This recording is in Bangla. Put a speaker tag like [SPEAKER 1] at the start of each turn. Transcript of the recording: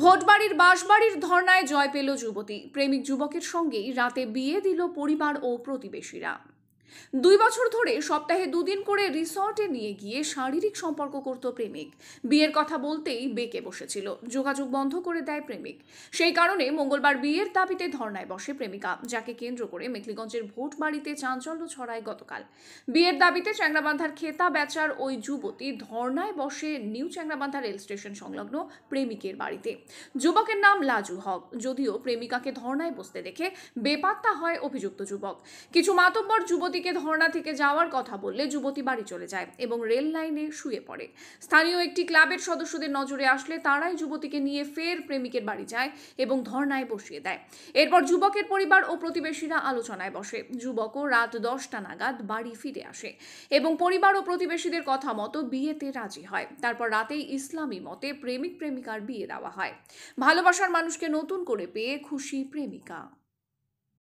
[SPEAKER 1] ভোটবাড়ির বাঁশবাড়ির ধর্নায় জয় পেল যুবতী প্রেমিক যুবকের সঙ্গেই রাতে বিয়ে দিল পরিবার ও প্রতিবেশীরা দুই বছর ধরে সপ্তাহে দুদিন করে রিসর্টে নিয়ে গিয়ে শারীরিক সম্পর্ক করত প্রেমিক বিয়ের কথা বলতেই বেঁকে বসেছিল যোগাযোগ বন্ধ করে দেয় প্রেমিক সেই কারণে মঙ্গলবার বিয়ের দাবিতে ধর্নায় বসে প্রেমিকা যাকে কেন্দ্র করে মেখলিগঞ্জের ভোট বাড়িতে চাঞ্চল্য ছড়ায় গতকাল বিয়ের দাবিতে চ্যাংরাবান্ধার খেতা বেচার ওই যুবতী ধর্নায় বসে নিউ চ্যাংরাবান্ধা রেল স্টেশন সংলগ্ন প্রেমিকের বাড়িতে যুবকের নাম লাজু হক যদিও প্রেমিকাকে ধর্নায় বসতে দেখে বেপাত্তা হয় অভিযুক্ত যুবক কিছু মাতব্বর যুবতী দিকে ধর্ণা থেকে যাওয়ার কথা বললে যুবতী বাড়ি চলে যায় এবং রেল লাইনে শুয়ে পড়ে স্থানীয় একটি ক্লাবের সদস্যদের নজরে আসলে তারাই যুবতীকে নিয়ে ফের প্রেমিকের বাড়ি যায় এবং ধর্ণায় বসিয়ে দেয় এরপর যুবকের পরিবার ও প্রতিবেশীরা আলোচনায় বসে যুবকও রাত দশটা নাগাদ বাড়ি ফিরে আসে এবং পরিবার ও প্রতিবেশীদের কথা মতো বিয়েতে রাজি হয় তারপর রাতেই ইসলামী মতে প্রেমিক প্রেমিকার বিয়ে দেওয়া হয় ভালোবাসার মানুষকে নতুন করে পেয়ে খুশি প্রেমিকা